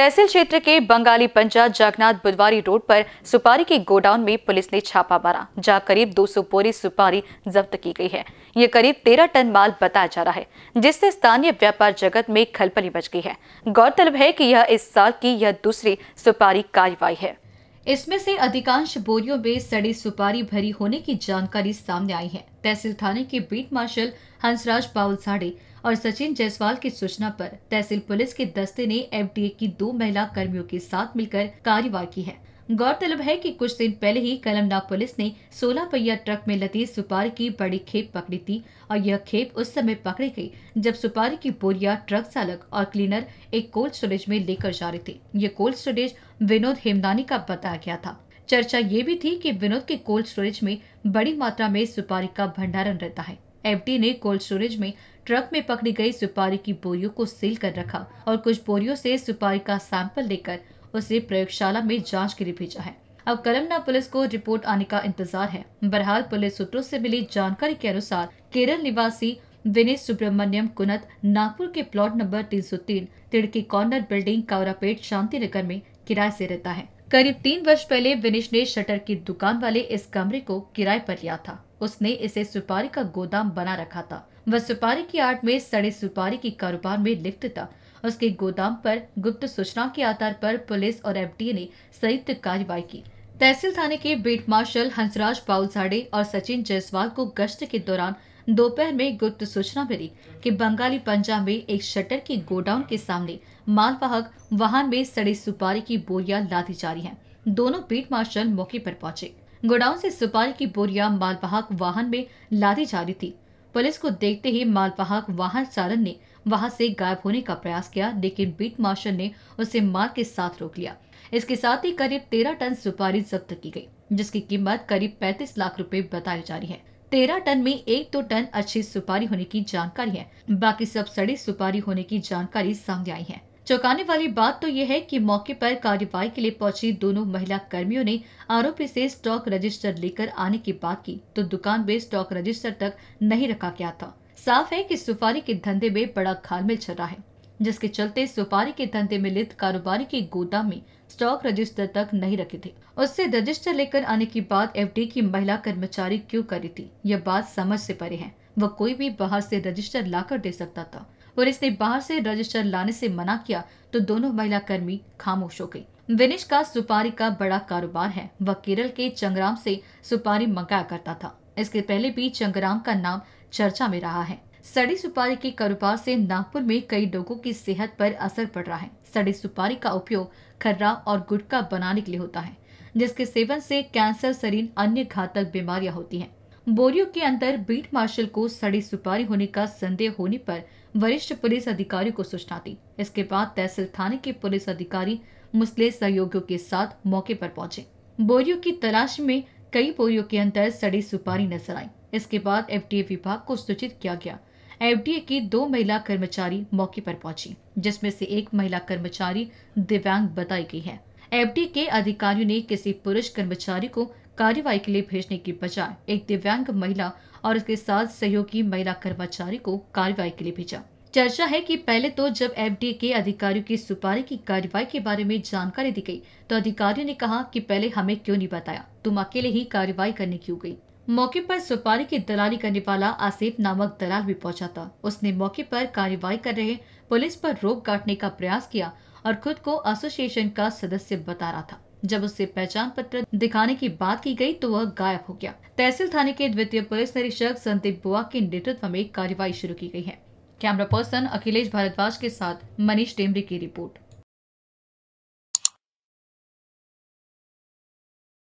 तहसील क्षेत्र के बंगाली पंचायत जगनाथ बुधवारी रोड पर सुपारी के गोडाउन में पुलिस ने छापा मारा जहां करीब 200 बोरी सुपारी जब्त की गई है ये करीब 13 टन माल बताया जा रहा है जिससे स्थानीय व्यापार जगत में खलपली मच गई है गौरतलब है कि यह इस साल की यह दूसरी सुपारी कार्रवाई है इसमें से अधिकांश बोरियों में सड़ी सुपारी भरी होने की जानकारी सामने आई है तहसील थाने के बीट मार्शल हंसराज बाउल साड़े और सचिन जायसवाल की सूचना पर तहसील पुलिस के दस्ते ने एफडीए की दो महिला कर्मियों के साथ मिलकर कार्यवाही की है गौरतलब है कि कुछ दिन पहले ही कलमनाग पुलिस ने सोलह पहिया ट्रक में लदी सुपारी की बड़ी खेप पकड़ी थी और यह खेप उस समय पकड़ी गई जब सुपारी की बोरिया ट्रक चालक और क्लीनर एक कोल्ड स्टोरेज में लेकर जा रहे थे ये कोल्ड स्टोरेज विनोद हेमदानी का बताया गया था चर्चा ये भी थी कि विनोद के कोल्ड स्टोरेज में बड़ी मात्रा में सुपारी का भंडारण रहता है एफडी ने कोल्ड स्टोरेज में ट्रक में पकड़ी गई सुपारी की बोरियों को सील कर रखा और कुछ बोरियों से सुपारी का सैंपल लेकर उसे प्रयोगशाला में जाँच के लिए भेजा है अब कलमना पुलिस को रिपोर्ट आने का इंतजार है बहरहाल पुलिस सूत्रों से मिली जानकारी के अनुसार केरल निवासी विनय सुब्रमण्यम कुनत नागपुर के plot number 303 Tidki corner building Kavarapet Shanti Nagar में किराए से रहता है करीब तीन वर्ष पहले विनेश ने शटर की दुकान वाले इस कमरे को किराए पर लिया था उसने इसे सुपारी का गोदाम बना रखा था वह सुपारी की आर्ट में सड़े सुपारी की कारोबार में लिप्त था उसके गोदाम पर गुप्त सूचना के आधार पर पुलिस और एफडीए ने संयुक्त कार्रवाई की तहसील थाने के बीट मार्शल हंसराज पाउलसाड़े और सचिन जायसवाल को गश्त के दौरान दोपहर में गुप्त सूचना मिली कि बंगाली पंजाब में एक शटर की गोडाउन के सामने मालवाहक वाहन में सड़ी सुपारी की बोरियां लादी जा रही हैं। दोनों बीट मार्शल मौके पर पहुंचे गोडाउन से सुपारी की बोरियां मालवाहक वाहन में लादी जा रही थी पुलिस को देखते ही मालवाहक वाहन चालन ने वहां से गायब होने का प्रयास किया लेकिन बीट मार्शल ने उसे मार के साथ रोक लिया इसके साथ ही करीब तेरह टन सुपारी जब्त की गई जिसकी कीमत करीब पैंतीस लाख रूपए बताई जा रही है तेरह टन में एक दो तो टन अच्छी सुपारी होने की जानकारी है बाकी सब सड़ी सुपारी होने की जानकारी सामने आई है चौंकाने वाली बात तो यह है कि मौके पर कार्रवाई के लिए पहुंची दोनों महिला कर्मियों ने आरोपी से स्टॉक रजिस्टर लेकर आने की बात की तो दुकान में स्टॉक रजिस्टर तक नहीं रखा गया था साफ है कि सुपारी के धंधे में बड़ा खालमेल चल रहा है जिसके चलते सुपारी के धंधे में लिप्त कारोबारी के गोदाम में स्टॉक रजिस्टर तक नहीं रखे थे उससे रजिस्टर लेकर आने की बात एफडी की महिला कर्मचारी क्यों करी थी यह बात समझ से परे है वह कोई भी बाहर से रजिस्टर लाकर दे सकता था और इसने बाहर से रजिस्टर लाने से मना किया तो दोनों महिला कर्मी खामोश हो गयी विनिश का सुपारी का बड़ा कारोबार है वह केरल के चंग्राम से सुपारी मंगाया करता था इसके पहले भी चंगराम का नाम चर्चा में रहा है सड़ी सुपारी के कारोबार से नागपुर में कई लोगों की सेहत पर असर पड़ रहा है सड़ी सुपारी का उपयोग खर्रा और गुटखा बनाने के लिए होता है जिसके सेवन से कैंसर सरीन अन्य घातक बीमारियां होती हैं। बोरियो के अंदर बीट मार्शल को सड़ी सुपारी होने का संदेह होने पर वरिष्ठ पुलिस अधिकारी को सूचना दी इसके बाद तहसील थाने के पुलिस अधिकारी मुस्लिम सहयोगियों के साथ मौके पर पहुंचे बोरियो की तलाश में कई बोरियों के अंदर सड़ी सुपारी नजर आई इसके बाद एफडीए विभाग को सूचित किया गया एफडीए की दो महिला कर्मचारी मौके पर पहुंची जिसमें से एक महिला कर्मचारी दिव्यांग बताई गई है एफडीए के अधिकारियों ने किसी पुरुष कर्मचारी को कार्यवाही के लिए भेजने की बजाय एक दिव्यांग महिला और उसके साथ सहयोगी महिला कर्मचारी को कार्यवाही के लिए भेजा चर्चा है कि पहले तो जब एफडीए के अधिकारियों की सुपारी की कार्रवाई के बारे में जानकारी दी गई तो अधिकारियों ने कहा कि पहले हमें क्यों नहीं बताया तुम अकेले ही कार्रवाई करने क्यों गई मौके पर सुपारी की दलाली करने वाला आसिफ नामक दलाल भी पहुंचा था उसने मौके पर कार्रवाई कर रहे पुलिस पर रोक काटने का प्रयास किया और खुद को एसोसिएशन का सदस्य बता रहा था जब उससे पहचान पत्र दिखाने की बात की गई तो वह गायब हो गया तहसील थाने के द्वितीय पुलिस निरीक्षक संदीप बुआ के नेतृत्व में कार्रवाई शुरू की गई है कैमरा पर्सन अखिलेश भारद्वाज के साथ मनीष टेमरी की रिपोर्ट